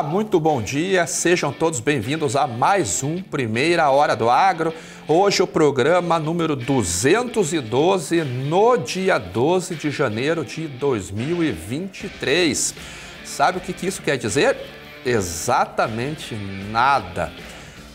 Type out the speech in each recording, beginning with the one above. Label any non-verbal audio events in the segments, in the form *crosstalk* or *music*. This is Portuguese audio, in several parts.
Olá, muito bom dia. Sejam todos bem-vindos a mais um Primeira Hora do Agro. Hoje o programa número 212 no dia 12 de janeiro de 2023. Sabe o que, isso quer dizer? Exatamente nada.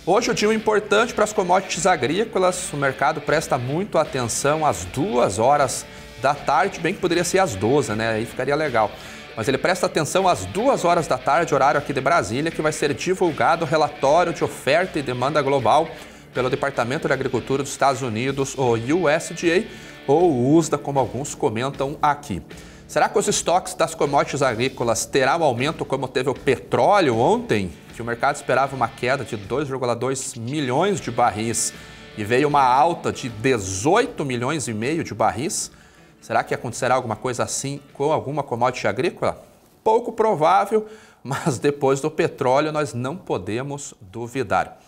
Hoje o é um dia importante para as commodities agrícolas. O mercado presta muito atenção às duas horas da tarde, bem que poderia ser às 12, né? Aí ficaria legal mas ele presta atenção às duas horas da tarde, horário aqui de Brasília, que vai ser divulgado o relatório de oferta e demanda global pelo Departamento de Agricultura dos Estados Unidos, ou USDA, ou USDA, como alguns comentam aqui. Será que os estoques das commodities agrícolas terão um aumento como teve o petróleo ontem? Que o mercado esperava uma queda de 2,2 milhões de barris e veio uma alta de 18 milhões e meio de barris? Será que acontecerá alguma coisa assim com alguma commodity agrícola? Pouco provável, *laughs* mas depois do petróleo nós não podemos duvidar.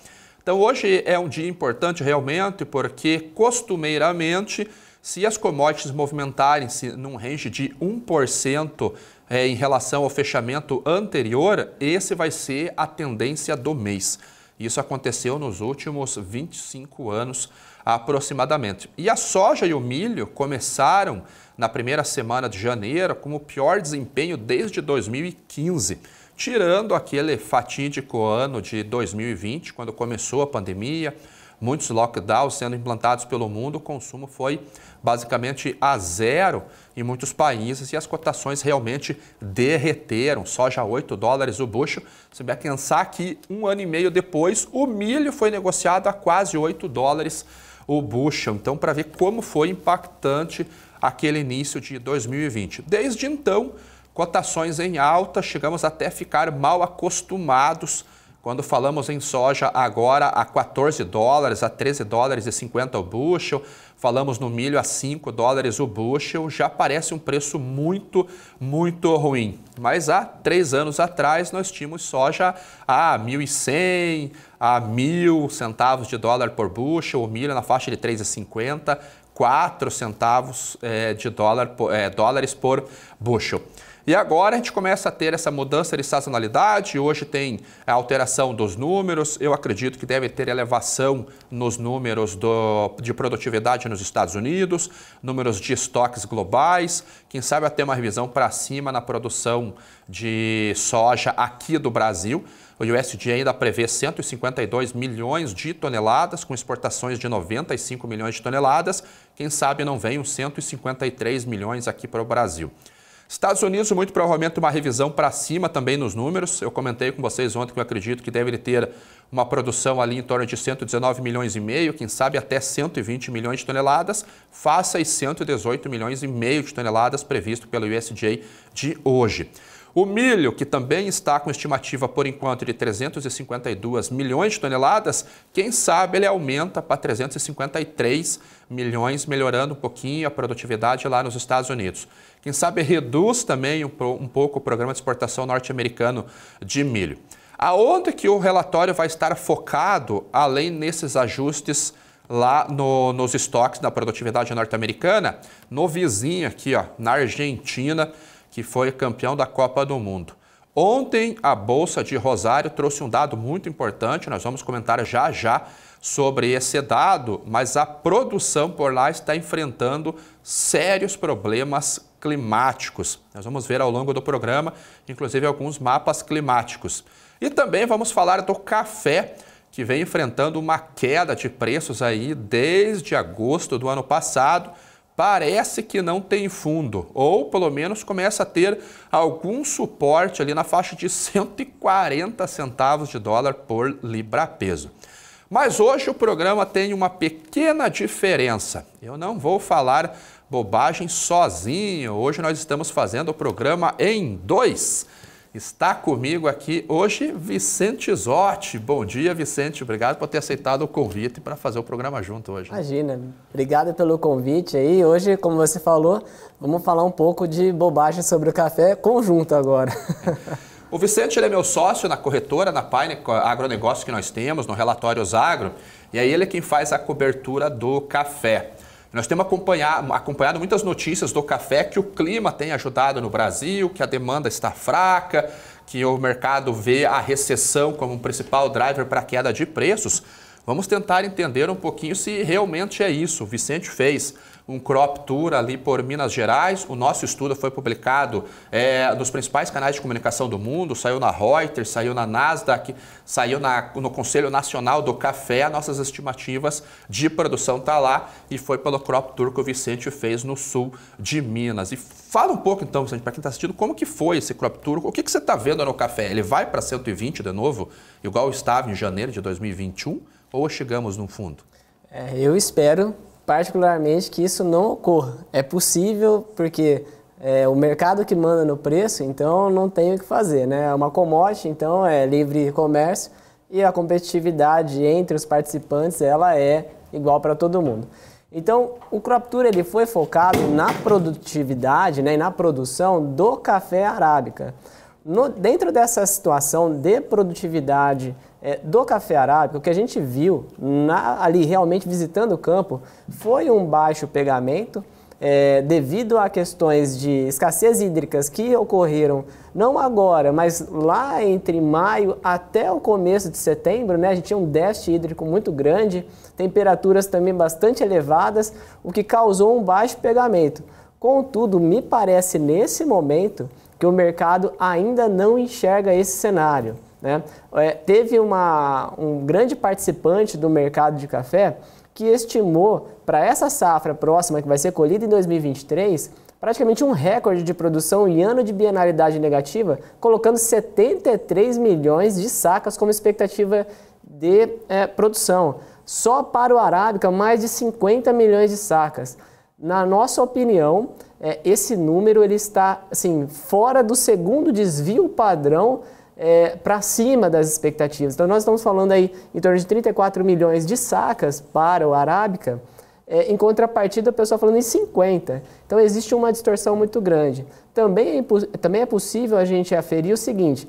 Então hoje é um dia importante realmente porque costumeiramente se as commodities movimentarem-se num range de 1% é, em relação ao fechamento anterior, esse vai ser a tendência do mês. Isso aconteceu nos últimos 25 anos aproximadamente. E a soja e o milho começaram na primeira semana de janeiro com o pior desempenho desde 2015, tirando aquele fatídico ano de 2020, quando começou a pandemia, muitos lockdowns sendo implantados pelo mundo, o consumo foi basicamente a zero em muitos países e as cotações realmente derreteram. Soja 8 dólares o bucho. Se bem pensar que um ano e meio depois, o milho foi negociado a quase 8 dólares o Bushel. Então, para ver como foi impactante aquele início de 2020. Desde então, cotações em alta, chegamos até a ficar mal acostumados quando falamos em soja agora a 14 dólares, a 13 dólares e 50 o bushel, falamos no milho a 5 dólares o bushel, já parece um preço muito, muito ruim. Mas há três anos atrás nós tínhamos soja a 1.100, a mil centavos de dólar por bushel, o milho na faixa de 3,50, 4 centavos é, de dólar, é, dólares por bushel. E agora a gente começa a ter essa mudança de sazonalidade. Hoje tem a alteração dos números. Eu acredito que deve ter elevação nos números do, de produtividade nos Estados Unidos, números de estoques globais. Quem sabe até uma revisão para cima na produção de soja aqui do Brasil. O USDA ainda prevê 152 milhões de toneladas, com exportações de 95 milhões de toneladas. Quem sabe não venham 153 milhões aqui para o Brasil. Estados Unidos, muito provavelmente, uma revisão para cima também nos números. Eu comentei com vocês ontem que eu acredito que deve ter uma produção ali em torno de 119 milhões e meio, quem sabe até 120 milhões de toneladas, faça as 118 milhões e meio de toneladas previsto pelo USDA de hoje. O milho, que também está com estimativa por enquanto de 352 milhões de toneladas, quem sabe ele aumenta para 353 milhões, melhorando um pouquinho a produtividade lá nos Estados Unidos. Quem sabe reduz também um, pouco o programa de exportação norte-americano de milho. Aonde que o relatório vai estar focado, além nesses ajustes lá no, nos estoques da produtividade norte-americana? No vizinho aqui, ó, na Argentina, que foi campeão da Copa do Mundo. Ontem, a Bolsa de Rosário trouxe um dado muito importante, nós vamos comentar já já sobre esse dado, mas a produção por lá está enfrentando sérios problemas climáticos. Nós vamos ver ao longo do programa, inclusive, alguns mapas climáticos. E também vamos falar do café, que vem enfrentando uma queda de preços aí desde agosto do ano passado parece que não tem fundo, ou pelo menos começa a ter algum suporte ali na faixa de 140 centavos de dólar por libra peso. Mas hoje o programa tem uma pequena diferença. Eu não vou falar bobagem sozinho. Hoje nós estamos fazendo o programa em dois. Está comigo aqui hoje Vicente Zotti. Bom dia, Vicente. Obrigado por ter aceitado o convite para fazer o programa junto hoje. Imagina. Obrigado pelo convite aí. Hoje, como você falou, vamos falar um pouco de bobagem sobre o café conjunto agora. *laughs* O Vicente é meu sócio na corretora, na Pine Agronegócio que nós temos, no Relatórios Agro, e aí é ele é quem faz a cobertura do café. Nós temos acompanhado, acompanhado muitas notícias do café que o clima tem ajudado no Brasil, que a demanda está fraca, que o mercado vê a recessão como um principal driver para a queda de preços. Vamos tentar entender um pouquinho se realmente é isso. O Vicente fez um crop tour ali por Minas Gerais. O nosso estudo foi publicado é, nos principais canais de comunicação do mundo, saiu na Reuters, saiu na Nasdaq, saiu na, no Conselho Nacional do Café. Nossas estimativas de produção tá lá e foi pelo crop tour que o Vicente fez no sul de Minas. E fala um pouco então, Vicente, para quem está assistindo, como que foi esse crop tour? O que, que você está vendo no café? Ele vai para 120 de novo, igual estava em janeiro de 2021? Ou chegamos num fundo? É, eu espero particularmente que isso não ocorra. É possível porque é o mercado que manda no preço, então não tem o que fazer, né? É uma commodity, então é livre comércio e a competitividade entre os participantes ela é igual para todo mundo. Então, o crop ele foi focado na produtividade, né, e na produção do café arábica no, dentro dessa situação de produtividade é, do café arábico, o que a gente viu na, ali realmente visitando o campo foi um baixo pegamento é, devido a questões de escassez hídricas que ocorreram não agora, mas lá entre maio até o começo de setembro, né, a gente tinha um déficit hídrico muito grande, temperaturas também bastante elevadas, o que causou um baixo pegamento. Contudo, me parece nesse momento que o mercado ainda não enxerga esse cenário. Né? É, teve uma, um grande participante do mercado de café que estimou para essa safra próxima que vai ser colhida em 2023 praticamente um recorde de produção em ano de bienalidade negativa, colocando 73 milhões de sacas como expectativa de é, produção. Só para o Arábica, mais de 50 milhões de sacas. Na nossa opinião, é, esse número ele está assim, fora do segundo desvio padrão é, para cima das expectativas. Então, nós estamos falando aí em torno de 34 milhões de sacas para o Arábica, é, em contrapartida, o pessoal falando em 50. Então, existe uma distorção muito grande. Também é, também é possível a gente aferir o seguinte,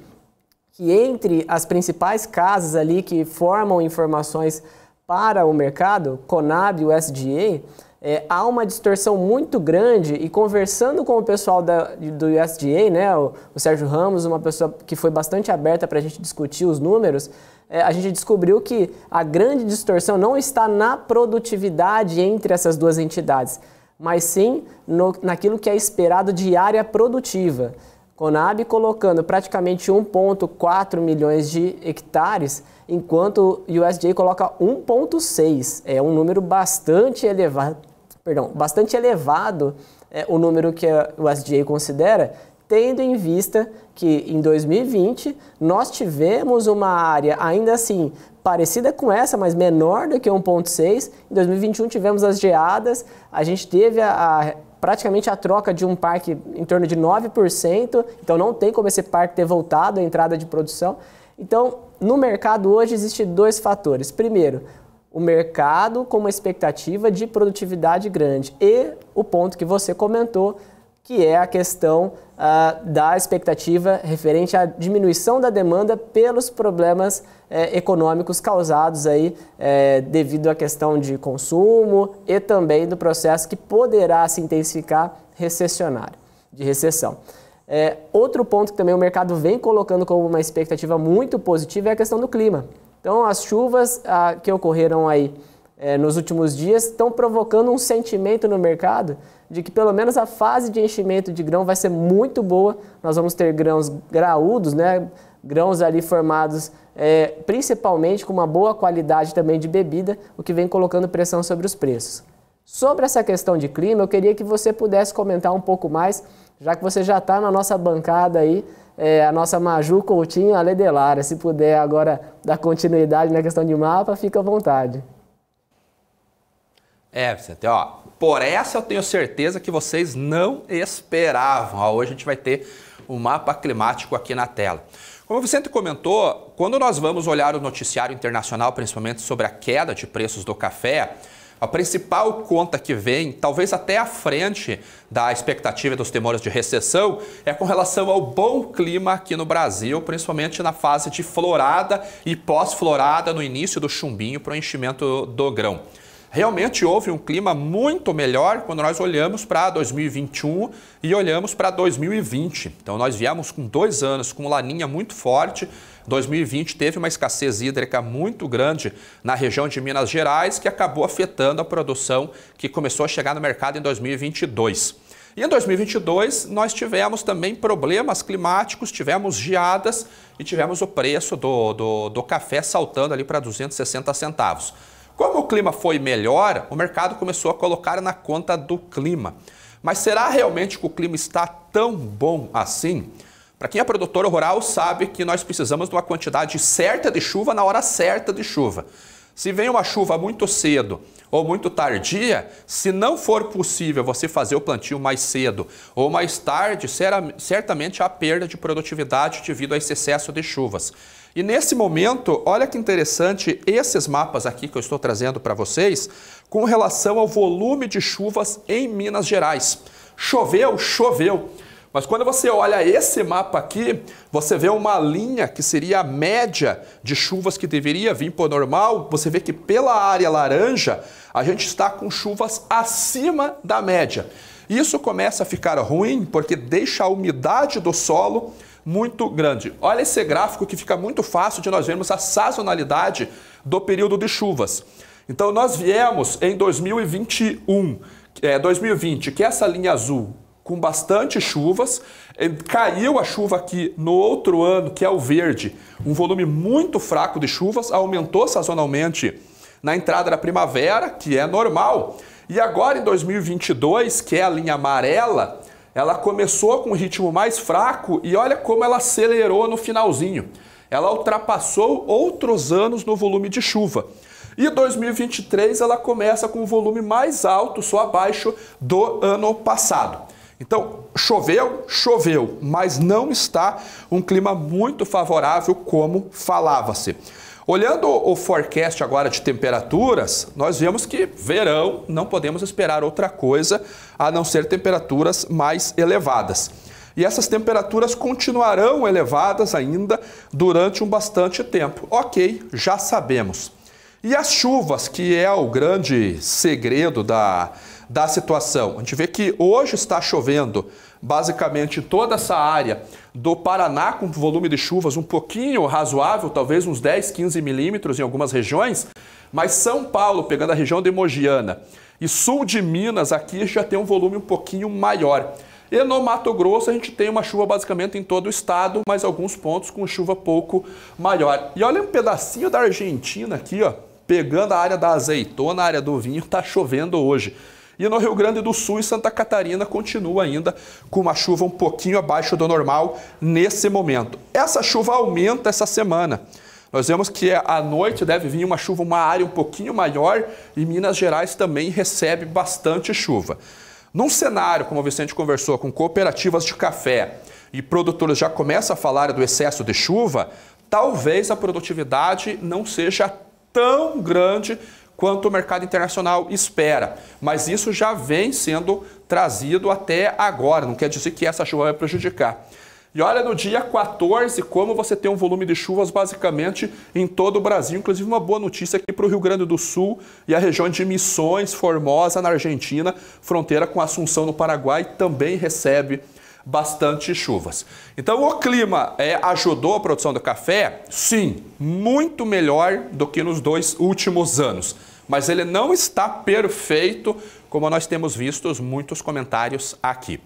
que entre as principais casas ali que formam informações para o mercado, Conab e o SDA é, há uma distorção muito grande e conversando com o pessoal da, do USDA, né, o, o, Sérgio Ramos, uma pessoa que foi bastante aberta para a gente discutir os números, é, a gente descobriu que a grande distorção não está na produtividade entre essas duas entidades, mas sim no, naquilo que é esperado de área produtiva. Conab colocando praticamente 1,4 milhões de hectares, enquanto o USDA coloca 1,6. É um número bastante elevado, perdão, bastante elevado é, o número que o USDA considera, tendo em vista que em 2020 nós tivemos uma área ainda assim parecida com essa, mas menor do que 1.6. Em 2021 tivemos as geadas, a gente teve a, a praticamente a troca de um parque em torno de 9%, então não tem como esse parque ter voltado a entrada de produção. Então, no mercado hoje existem dois fatores. Primeiro, o mercado com uma expectativa de produtividade grande e o ponto que você comentou, que é a questão uh, da expectativa referente à diminuição da demanda pelos problemas eh, econômicos causados aí eh, devido à questão de consumo e também do processo que poderá se intensificar recessionário, de recessão. É, outro ponto que também o mercado vem colocando como uma expectativa muito positiva é a questão do clima. Então, as chuvas que ocorreram aí é, nos últimos dias estão provocando um sentimento no mercado de que pelo menos a fase de enchimento de grão vai ser muito boa. Nós vamos ter grãos graúdos, né? grãos ali formados é, principalmente com uma boa qualidade também de bebida, o que vem colocando pressão sobre os preços. Sobre essa questão de clima, eu queria que você pudesse comentar um pouco mais, já que você já está na nossa bancada aí, é, a nossa Maju Coutinho Aledelara. Se puder agora dar continuidade na questão de mapa, fica à vontade. É, Vicente, ó, por essa eu tenho certeza que vocês não esperavam. Ó, hoje a gente vai ter o um mapa climático aqui na tela. Como o Vicente comentou, quando nós vamos olhar o noticiário internacional, principalmente sobre a queda de preços do café, a principal conta que vem, talvez até à frente da expectativa dos temores de recessão, é com relação ao bom clima aqui no Brasil, principalmente na fase de florada e pós-florada, no início do chumbinho para o enchimento do grão realmente houve um clima muito melhor quando nós olhamos para 2021 e olhamos para 2020. Então nós viemos com dois anos com laninha muito forte. 2020 teve uma escassez hídrica muito grande na região de Minas Gerais que acabou afetando a produção que começou a chegar no mercado em 2022. E em 2022 nós tivemos também problemas climáticos, tivemos geadas e tivemos o preço do, do, do café saltando ali para 260 centavos. Como o clima foi melhor, o mercado começou a colocar na conta do clima. Mas será realmente que o clima está tão bom assim? Para quem é produtor rural sabe que nós precisamos de uma quantidade certa de chuva na hora certa de chuva. Se vem uma chuva muito cedo ou muito tardia, se não for possível você fazer o plantio mais cedo ou mais tarde, certamente há perda de produtividade devido a esse excesso de chuvas. E nesse momento, olha que interessante esses mapas aqui que eu estou trazendo para vocês com relação ao volume de chuvas em Minas Gerais. Choveu, choveu. Mas quando você olha esse mapa aqui, você vê uma linha que seria a média de chuvas que deveria vir por normal. Você vê que pela área laranja, a gente está com chuvas acima da média. Isso começa a ficar ruim porque deixa a umidade do solo muito grande. Olha esse gráfico que fica muito fácil de nós vermos a sazonalidade do período de chuvas. Então nós viemos em 2021, é, 2020, que é essa linha azul com bastante chuvas. Caiu a chuva aqui no outro ano, que é o verde, um volume muito fraco de chuvas, aumentou sazonalmente na entrada da primavera, que é normal. E agora em 2022, que é a linha amarela, ela começou com um ritmo mais fraco e olha como ela acelerou no finalzinho. Ela ultrapassou outros anos no volume de chuva. E 2023 ela começa com um volume mais alto, só abaixo do ano passado. Então, choveu, choveu, mas não está um clima muito favorável como falava-se. Olhando o forecast agora de temperaturas, nós vemos que verão não podemos esperar outra coisa a não ser temperaturas mais elevadas. E essas temperaturas continuarão elevadas ainda durante um bastante tempo. Ok, já sabemos. E as chuvas, que é o grande segredo da, da situação. A gente vê que hoje está chovendo basicamente toda essa área do Paraná com volume de chuvas um pouquinho razoável, talvez uns 10, 15 milímetros em algumas regiões, mas São Paulo, pegando a região de Mogiana e sul de Minas aqui já tem um volume um pouquinho maior. E no Mato Grosso a gente tem uma chuva basicamente em todo o estado, mas alguns pontos com chuva pouco maior. E olha um pedacinho da Argentina aqui, ó, pegando a área da azeitona, a área do vinho, tá chovendo hoje. E no Rio Grande do Sul e Santa Catarina continua ainda com uma chuva um pouquinho abaixo do normal nesse momento. Essa chuva aumenta essa semana. Nós vemos que à noite deve vir uma chuva, uma área um pouquinho maior e Minas Gerais também recebe bastante chuva. Num cenário, como o Vicente conversou, com cooperativas de café e produtores já começam a falar do excesso de chuva, talvez a produtividade não seja tão grande quanto o mercado internacional espera. Mas isso já vem sendo trazido até agora, não quer dizer que essa chuva vai prejudicar. E olha no dia 14 como você tem um volume de chuvas basicamente em todo o Brasil. Inclusive, uma boa notícia aqui para o Rio Grande do Sul e a região de Missões, Formosa, na Argentina, fronteira com Assunção, no Paraguai, também recebe bastante chuvas. Então o clima é, ajudou a produção do café? Sim, muito melhor do que nos dois últimos anos. Mas ele não está perfeito, como nós temos visto muitos comentários aqui.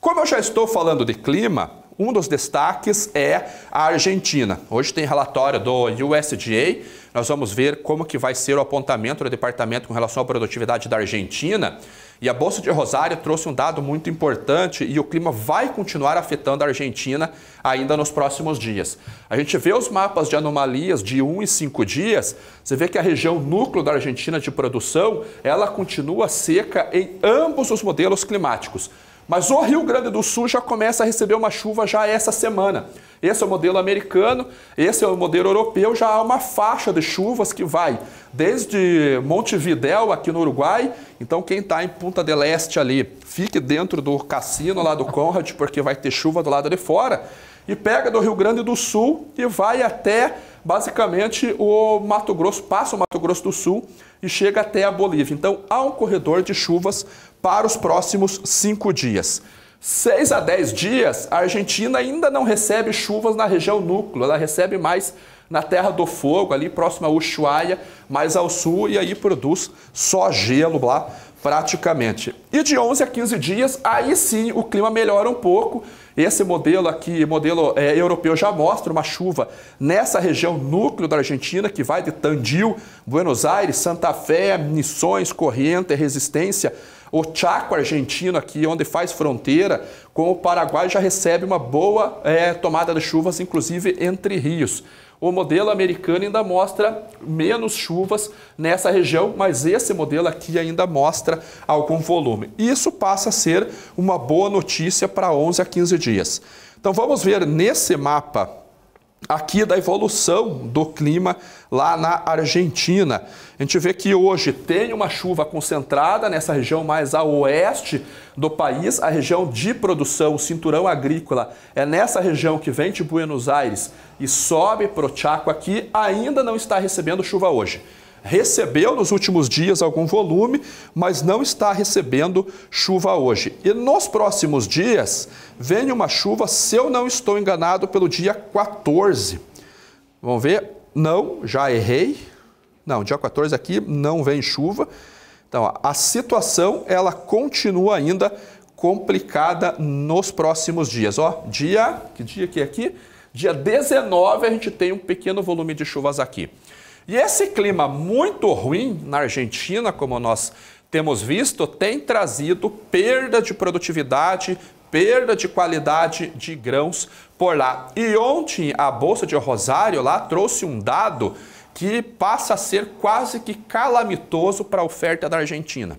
Como eu já estou falando de clima, um dos destaques é a Argentina. Hoje tem relatório do USDA. Nós vamos ver como que vai ser o apontamento do departamento com relação à produtividade da Argentina. E a Bolsa de Rosário trouxe um dado muito importante e o clima vai continuar afetando a Argentina ainda nos próximos dias. A gente vê os mapas de anomalias de 1 um e 5 dias, você vê que a região núcleo da Argentina de produção, ela continua seca em ambos os modelos climáticos mas o Rio Grande do Sul já começa a receber uma chuva já essa semana. Esse é o modelo americano, esse é o modelo europeu, já há uma faixa de chuvas que vai desde Montevidéu, aqui no Uruguai. Então, quem está em Punta del Este ali, fique dentro do cassino lá do Conrad, porque vai ter chuva do lado de fora. E pega do Rio Grande do Sul e vai até basicamente o Mato Grosso, passa o Mato Grosso do Sul e chega até a Bolívia. Então, há um corredor de chuvas para os próximos cinco dias. 6 a 10 dias, a Argentina ainda não recebe chuvas na região núcleo, ela recebe mais na Terra do Fogo, ali próxima a Ushuaia, mais ao sul, e aí produz só gelo lá praticamente. E de 11 a 15 dias, aí sim o clima melhora um pouco. Esse modelo aqui, modelo é, europeu, já mostra uma chuva nessa região núcleo da Argentina, que vai de Tandil, Buenos Aires, Santa Fé, Missões, Corriente, Resistência, o Chaco argentino aqui, onde faz fronteira com o Paraguai, já recebe uma boa é, tomada de chuvas, inclusive entre rios. O modelo americano ainda mostra menos chuvas nessa região, mas esse modelo aqui ainda mostra algum volume. Isso passa a ser uma boa notícia para 11 a 15 dias. Então vamos ver nesse mapa aqui da evolução do clima lá na Argentina. A gente vê que hoje tem uma chuva concentrada nessa região mais a oeste do país, a região de produção, o cinturão agrícola. É nessa região que vem de Buenos Aires e sobe para o Chaco aqui, ainda não está recebendo chuva hoje recebeu nos últimos dias algum volume, mas não está recebendo chuva hoje. E nos próximos dias vem uma chuva, se eu não estou enganado, pelo dia 14. Vamos ver? Não, já errei. Não, dia 14 aqui não vem chuva. Então, ó, a situação ela continua ainda complicada nos próximos dias. Ó, dia, que dia que é aqui? Dia 19 a gente tem um pequeno volume de chuvas aqui. E esse clima muito ruim na Argentina, como nós temos visto, tem trazido perda de produtividade, perda de qualidade de grãos por lá. E ontem a Bolsa de Rosário lá trouxe um dado que passa a ser quase que calamitoso para a oferta da Argentina.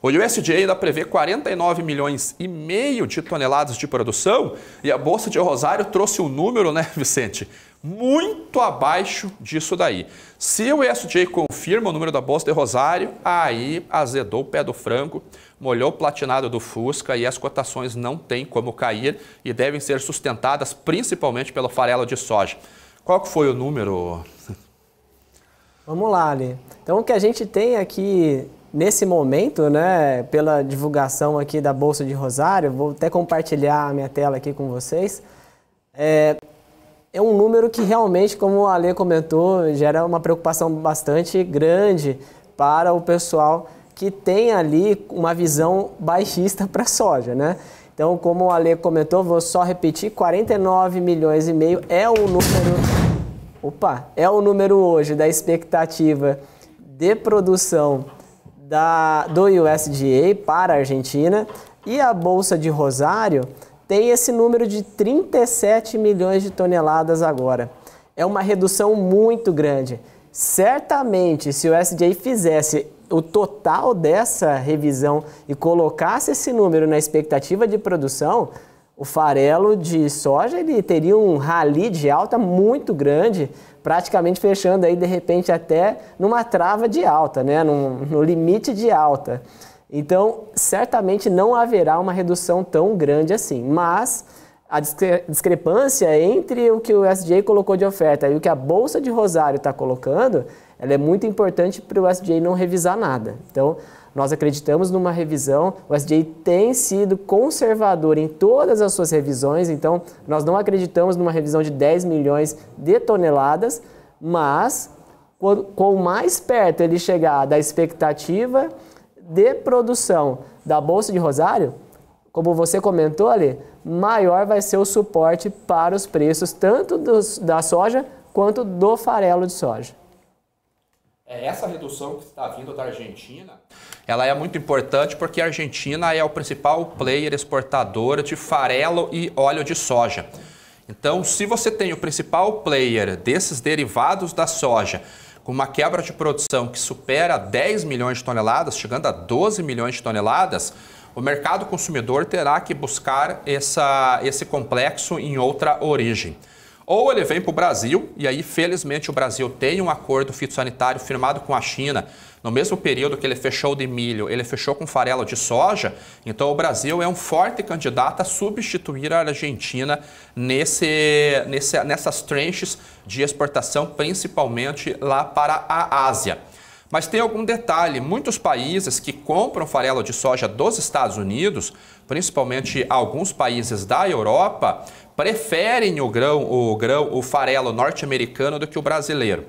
O USDA ainda prevê 49 milhões e meio de toneladas de produção e a Bolsa de Rosário trouxe o um número, né, *laughs* Vicente? muito abaixo disso daí. Se o ESJ confirma o número da Bolsa de Rosário, aí azedou o pé do frango, molhou o platinado do Fusca e as cotações não têm como cair e devem ser sustentadas principalmente pelo farelo de soja. Qual que foi o número? Vamos lá, Ali. Então o que a gente tem aqui nesse momento, né, pela divulgação aqui da Bolsa de Rosário, vou até compartilhar a minha tela aqui com vocês. É, é um número que realmente, como o Ale comentou, gera uma preocupação bastante grande para o pessoal que tem ali uma visão baixista para a soja, né? Então, como o Ale comentou, vou só repetir, 49 milhões e meio é o número Opa, é o número hoje da expectativa de produção da do USDA para a Argentina e a bolsa de Rosário tem esse número de 37 milhões de toneladas agora. É uma redução muito grande. Certamente, se o SDA fizesse o total dessa revisão e colocasse esse número na expectativa de produção, o farelo de soja ele teria um rally de alta muito grande, praticamente fechando aí de repente até numa trava de alta, né? no limite de alta. Então, certamente não haverá uma redução tão grande assim, mas a discre discrepância entre o que o SJ colocou de oferta e o que a Bolsa de Rosário está colocando, ela é muito importante para o SJ não revisar nada. Então, nós acreditamos numa revisão, o SJ tem sido conservador em todas as suas revisões, então nós não acreditamos numa revisão de 10 milhões de toneladas, mas quanto mais perto ele chegar da expectativa de produção da Bolsa de Rosário, como você comentou ali, maior vai ser o suporte para os preços tanto dos, da soja quanto do farelo de soja. É essa redução que está vindo da Argentina, ela é muito importante porque a Argentina é o principal player exportador de farelo e óleo de soja. Então, se você tem o principal player desses derivados da soja com uma quebra de produção que supera 10 milhões de toneladas, chegando a 12 milhões de toneladas, o mercado consumidor terá que buscar essa, esse complexo em outra origem. Ou ele vem para o Brasil, e aí, felizmente, o Brasil tem um acordo fitossanitário firmado com a China no mesmo período que ele fechou de milho, ele fechou com farelo de soja. Então, o Brasil é um forte candidato a substituir a Argentina nesse, nesse, nessas trenches de exportação, principalmente lá para a Ásia. Mas tem algum detalhe: muitos países que compram farelo de soja dos Estados Unidos, principalmente alguns países da Europa, preferem o grão, o grão, o farelo norte-americano do que o brasileiro.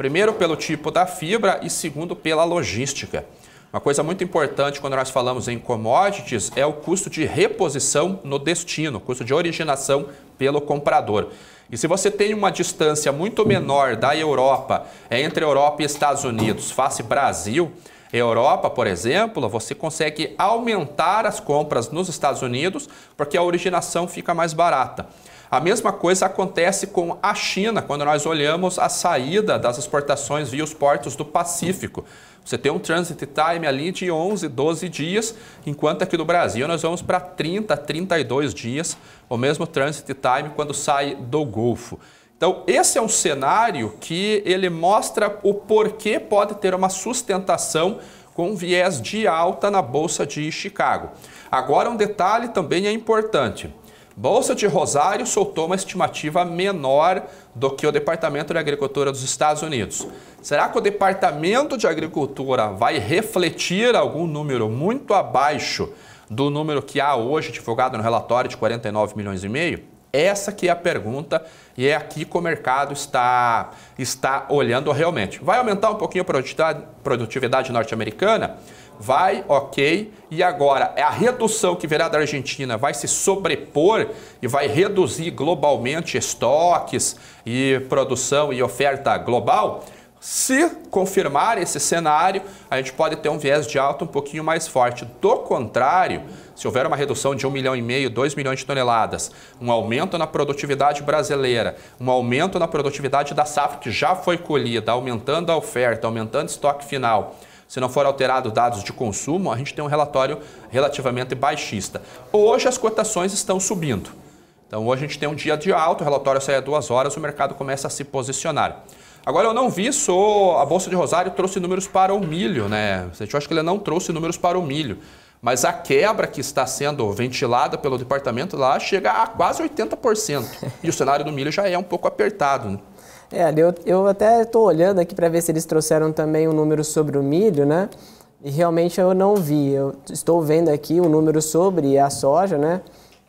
Primeiro, pelo tipo da fibra e segundo, pela logística. Uma coisa muito importante quando nós falamos em commodities é o custo de reposição no destino, custo de originação pelo comprador. E se você tem uma distância muito menor da Europa, é entre Europa e Estados Unidos, face Brasil, Europa, por exemplo, você consegue aumentar as compras nos Estados Unidos porque a originação fica mais barata. A mesma coisa acontece com a China, quando nós olhamos a saída das exportações via os portos do Pacífico. Você tem um transit time ali de 11, 12 dias, enquanto aqui no Brasil nós vamos para 30, 32 dias, o mesmo transit time quando sai do Golfo. Então, esse é um cenário que ele mostra o porquê pode ter uma sustentação com viés de alta na Bolsa de Chicago. Agora, um detalhe também é importante. Bolsa de Rosário soltou uma estimativa menor do que o Departamento de Agricultura dos Estados Unidos. Será que o Departamento de Agricultura vai refletir algum número muito abaixo do número que há hoje divulgado no relatório de 49 milhões e meio? Essa que é a pergunta e é aqui que o mercado está, está olhando realmente. Vai aumentar um pouquinho a produtividade norte-americana? vai, ok. E agora, é a redução que virá da Argentina vai se sobrepor e vai reduzir globalmente estoques e produção e oferta global? Se confirmar esse cenário, a gente pode ter um viés de alta um pouquinho mais forte. Do contrário, se houver uma redução de 1 milhão e meio, 2 milhões de toneladas, um aumento na produtividade brasileira, um aumento na produtividade da safra que já foi colhida, aumentando a oferta, aumentando o estoque final, se não for alterado dados de consumo, a gente tem um relatório relativamente baixista. Hoje as cotações estão subindo. Então hoje a gente tem um dia de alto, o relatório sai a duas horas, o mercado começa a se posicionar. Agora eu não vi se a Bolsa de Rosário trouxe números para o milho, né? Eu acho que ele não trouxe números para o milho. Mas a quebra que está sendo ventilada pelo departamento lá chega a quase 80%. E o cenário do milho já é um pouco apertado. Né? É, eu, eu até estou olhando aqui para ver se eles trouxeram também um número sobre o milho, né? E realmente eu não vi. Eu estou vendo aqui o um número sobre a soja, né?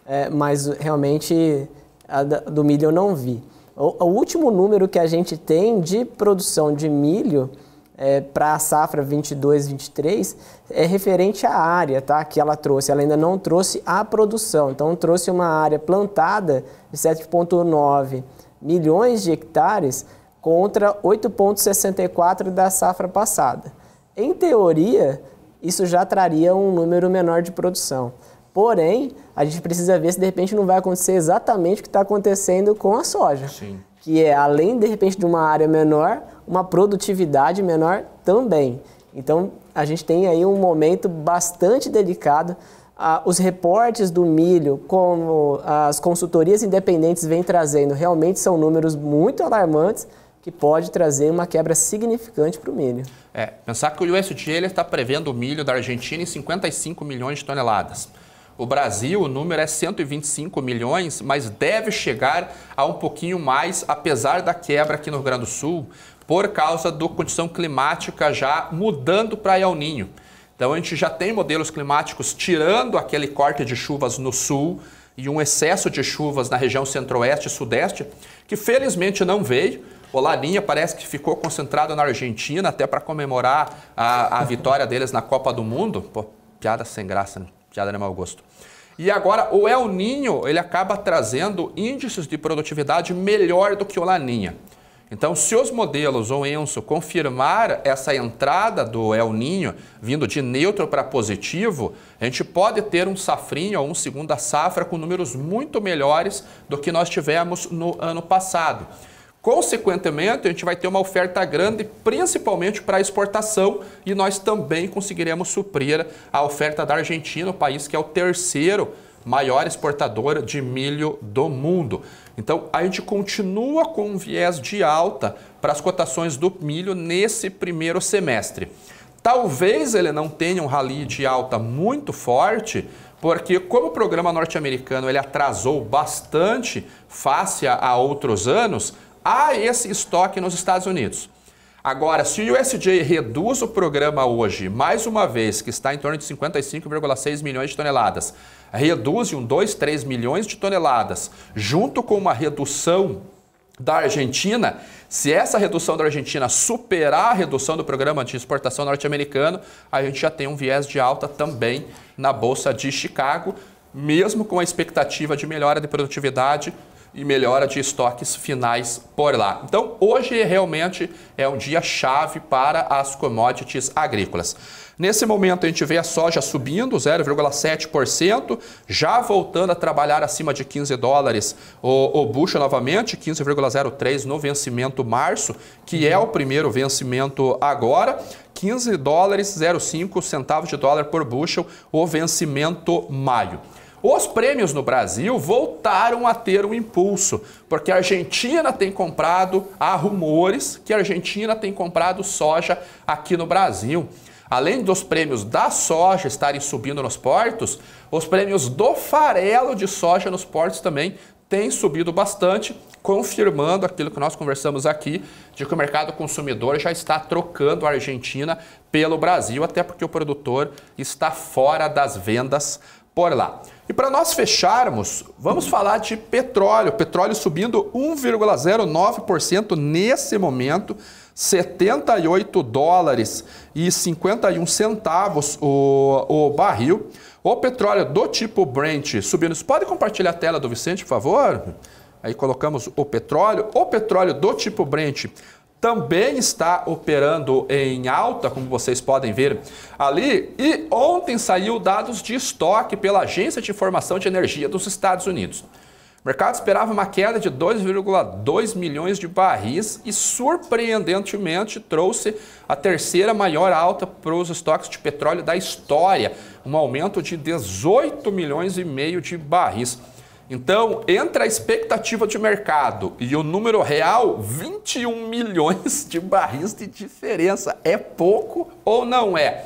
É, mas realmente a do milho eu não vi. O, o, último número que a gente tem de produção de milho é, para a safra 22-23 é referente à área, tá? Que ela trouxe. Ela ainda não trouxe a produção. Então trouxe uma área plantada de 7,9 milhões de hectares contra 8,64 da safra passada. Em teoria, isso já traria um número menor de produção. Porém, a gente precisa ver se de repente não vai acontecer exatamente o que está acontecendo com a soja. Sim. Que é, além de repente de uma área menor, uma produtividade menor também. Então, a gente tem aí um momento bastante delicado ah, os reportes do milho, como as consultorias independentes vêm trazendo, realmente são números muito alarmantes que pode trazer uma quebra significante para o milho. É, pensar que o USDA está prevendo o milho da Argentina em 55 milhões de toneladas. O Brasil, o número é 125 milhões, mas deve chegar a um pouquinho mais, apesar da quebra aqui no Rio Grande do Sul, por causa da condição climática já mudando para El Ninho. Então a gente já tem modelos climáticos tirando aquele corte de chuvas no sul e um excesso de chuvas na região centro-oeste e sudeste, que felizmente não veio. O Laninha parece que ficou concentrado na Argentina, até para comemorar a, a *laughs* vitória deles na Copa do Mundo. Pô, piada sem graça, né? piada de mau gosto. E agora o El Ninho, ele acaba trazendo índices de produtividade melhor do que o Laninha. Então, se os modelos ou ENSO confirmar essa entrada do El Ninho vindo de neutro para positivo, a gente pode ter um safrinho ou um segunda safra com números muito melhores do que nós tivemos no ano passado. Consequentemente, a gente vai ter uma oferta grande, principalmente para exportação, e nós também conseguiremos suprir a oferta da Argentina, o país que é o terceiro maior exportador de milho do mundo. Então, a gente continua com um viés de alta para as cotações do milho nesse primeiro semestre. Talvez ele não tenha um rally de alta muito forte, porque como o programa norte-americano ele atrasou bastante face a, a outros anos, há esse estoque nos Estados Unidos. Agora, se o USJ reduz o programa hoje, mais uma vez, que está em torno de 55,6 milhões de toneladas, reduz um 2, 3 milhões de toneladas, junto com uma redução da Argentina, se essa redução da Argentina superar a redução do programa de exportação norte-americano, a gente já tem um viés de alta também na Bolsa de Chicago, mesmo com a expectativa de melhora de produtividade e melhora de estoques finais por lá. Então, hoje realmente é um dia chave para as commodities agrícolas. Nesse momento a gente vê a soja subindo 0,7%, já voltando a trabalhar acima de 15 dólares o, o bucha novamente, 15,03 no vencimento março, que é o primeiro vencimento agora. 15 dólares 05 centavos de dólar por bushel o vencimento maio. Os prêmios no Brasil voltaram a ter um impulso, porque a Argentina tem comprado, há rumores que a Argentina tem comprado soja aqui no Brasil. Além dos prêmios da soja estarem subindo nos portos, os prêmios do farelo de soja nos portos também têm subido bastante, confirmando aquilo que nós conversamos aqui, de que o mercado consumidor já está trocando a Argentina pelo Brasil, até porque o produtor está fora das vendas por lá. E para nós fecharmos, vamos falar de petróleo. Petróleo subindo 1,09% nesse momento, 78 dólares e 51 centavos o, o barril. O petróleo do tipo Brent subindo. Você pode compartilhar a tela do Vicente, por favor? Aí colocamos o petróleo. O petróleo do tipo Brent também está operando em alta, como vocês podem ver ali. E ontem saiu dados de estoque pela Agência de Informação de Energia dos Estados Unidos. O mercado esperava uma queda de 2,2 milhões de barris e, surpreendentemente, trouxe a terceira maior alta para os estoques de petróleo da história, um aumento de 18 milhões e meio de barris. Então, entre a expectativa de mercado e o número real, 21 *laughs* milhões de barris de diferença. É pouco ou não é?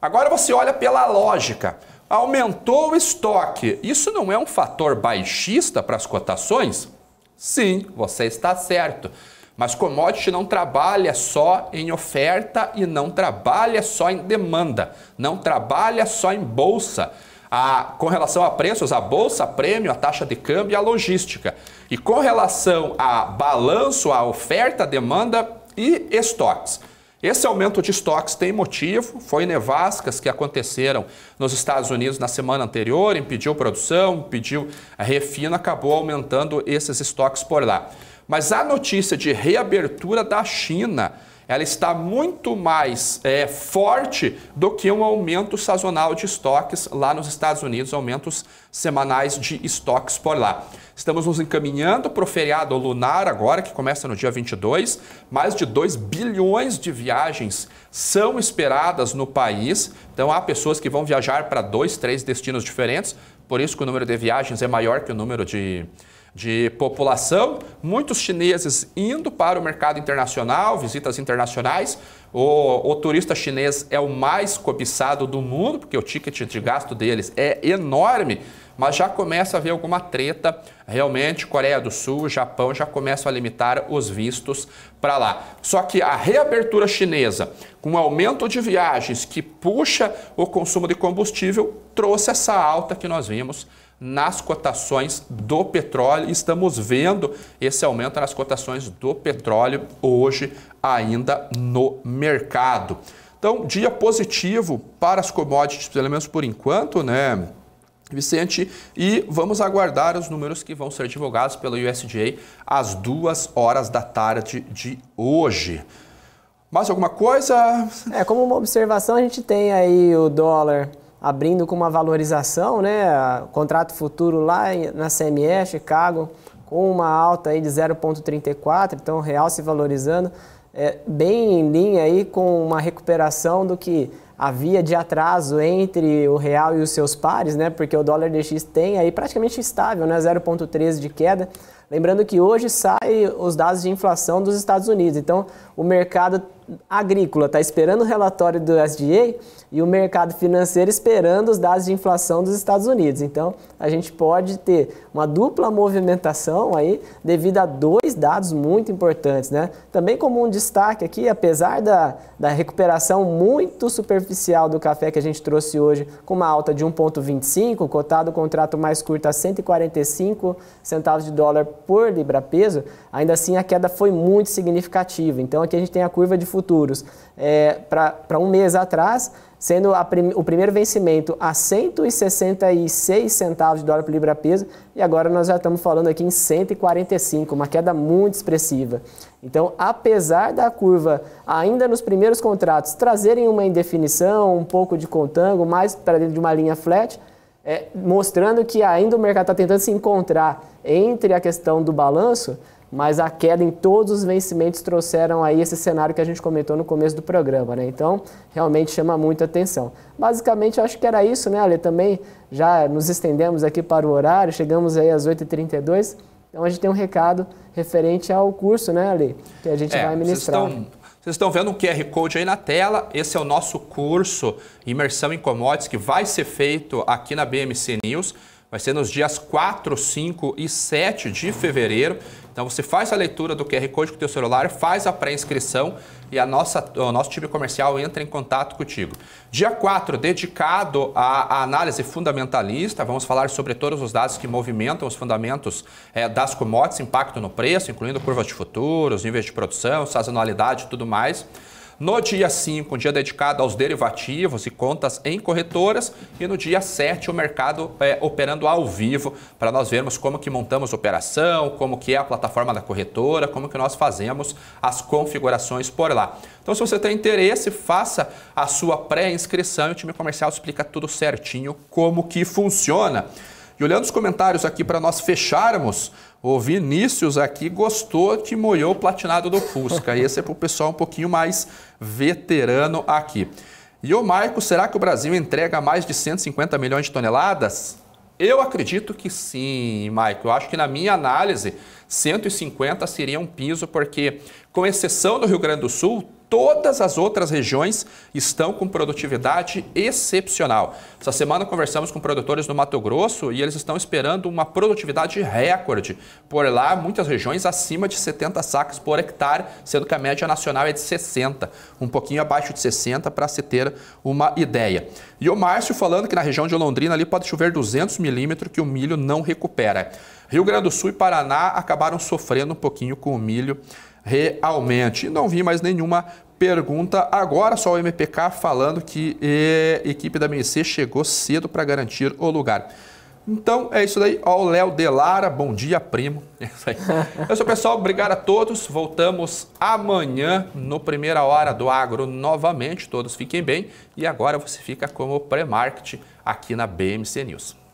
Agora você olha pela lógica. Aumentou o estoque. Isso não é um fator baixista para as cotações? Sim, você está certo. Mas commodity não trabalha só em oferta e não trabalha só em demanda, não trabalha só em bolsa a, com relação a preços, a bolsa prêmio, a taxa de câmbio e a logística. E com relação a balanço, a oferta, a demanda e estoques. Esse aumento de estoques tem motivo, foi nevascas que aconteceram nos Estados Unidos na semana anterior, impediu produção, impediu a refina, acabou aumentando esses estoques por lá. Mas a notícia de reabertura da China ela está muito mais é, forte do que um aumento sazonal de estoques lá nos Estados Unidos, aumentos semanais de estoques por lá. Estamos nos encaminhando para o feriado lunar agora, que começa no dia 22. Mais de 2 bilhões de viagens são esperadas no país. Então, há pessoas que vão viajar para dois, três destinos diferentes. Por isso que o número de viagens é maior que o número de, de população, muitos chineses indo para o mercado internacional, visitas internacionais. O, o, turista chinês é o mais cobiçado do mundo, porque o ticket de gasto deles é enorme, mas já começa a haver alguma treta. Realmente, Coreia do Sul, Japão já começam a limitar os vistos para lá. Só que a reabertura chinesa, com o aumento de viagens que puxa o consumo de combustível, trouxe essa alta que nós vimos nas cotações do petróleo. Estamos vendo esse aumento nas cotações do petróleo hoje ainda no mercado. Então, dia positivo para as commodities, pelo menos por enquanto, né? Vicente, e vamos aguardar os números que vão ser divulgados pelo USDA às duas horas da tarde de hoje. Mais alguma coisa? É, como uma observação, a gente tem aí o dólar abrindo com uma valorização, né? Contrato futuro lá na CME, Chicago, com uma alta aí de 0,34, então o real se valorizando, é, bem em linha aí com uma recuperação do que havia de atraso entre o real e os seus pares, né? Porque o dólar DX tem aí praticamente estável, né? 0,13 de queda. Lembrando que hoje sai os dados de inflação dos Estados Unidos, então o mercado agrícola está esperando o relatório do SDA e o mercado financeiro esperando os dados de inflação dos Estados Unidos. Então, a gente pode ter uma dupla movimentação aí devido a dois dados muito importantes. Né? Também como um destaque aqui, apesar da, da recuperação muito superficial do café que a gente trouxe hoje, com uma alta de 1,25, cotado o contrato mais curto a 145 centavos de dólar por libra-peso, ainda assim a queda foi muito significativa. Então, aqui a gente tem a curva de futuros é, para um mês atrás, sendo prim, o primeiro vencimento a 166 centavos de dólar por libra-peso e agora nós já estamos falando aqui em 145, uma queda muito expressiva. Então, apesar da curva ainda nos primeiros contratos trazerem uma indefinição, um pouco de contango, mais para dentro de uma linha flat, é, mostrando que ainda o mercado está tentando se encontrar entre a questão do balanço, mas a queda em todos os vencimentos trouxeram aí esse cenário que a gente comentou no começo do programa, né? Então, realmente chama muita atenção. Basicamente, acho que era isso, né, Ale? Também já nos estendemos aqui para o horário, chegamos aí às 8h32, então a gente tem um recado referente ao curso, né, Ale? Que a gente é, vai ministrar. Vocês estão, vendo o QR Code aí na tela, esse é o nosso curso Imersão em Commodities, que vai ser feito aqui na BMC News. Vai ser nos dias 4, 5 e 7 de fevereiro. Então você faz a leitura do QR Code com o teu celular, faz a pré-inscrição e a nossa, o nosso time comercial entra em contato contigo. Dia 4, dedicado à, análise fundamentalista, vamos falar sobre todos os dados que movimentam os fundamentos é, das commodities, impacto no preço, incluindo curvas de futuros, níveis de produção, sazonalidade e tudo mais. No dia 5, um dia dedicado aos derivativos e contas em corretoras. E no dia 7, o mercado é, operando ao vivo para nós vermos como que montamos operação, como que é a plataforma da corretora, como que nós fazemos as configurações por lá. Então, se você tem interesse, faça a sua pré-inscrição e o time comercial explica tudo certinho como que funciona. E olhando os comentários aqui para nós fecharmos, o Vinícius aqui gostou que molhou o platinado do Fusca. *laughs* Esse é para o pessoal um pouquinho mais veterano aqui. E o Marco, será que o Brasil entrega mais de 150 milhões de toneladas? Eu acredito que sim, Maico. Eu acho que na minha análise, 150 seria um piso, porque, com exceção do Rio Grande do Sul, todas as outras regiões estão com produtividade excepcional. Essa semana conversamos com produtores do Mato Grosso e eles estão esperando uma produtividade recorde. Por lá, muitas regiões acima de 70 sacas por hectare, sendo que a média nacional é de 60, um pouquinho abaixo de 60 para se ter uma ideia. E o Márcio falando que na região de Londrina ali pode chover 200 milímetros que o milho não recupera. Rio Grande do Sul e Paraná acabaram sofrendo um pouquinho com o milho realmente. E não vi mais nenhuma pergunta. Agora só o MPK falando que eh, equipe da BNC chegou cedo para garantir o lugar. Então é isso daí. Ó, o Léo Delara, bom dia, primo. *laughs* É isso aí. pessoal, obrigado a todos. Voltamos amanhã no Primeira Hora do Agro novamente. Todos fiquem bem. E agora você fica como pré-market aqui na BMC News.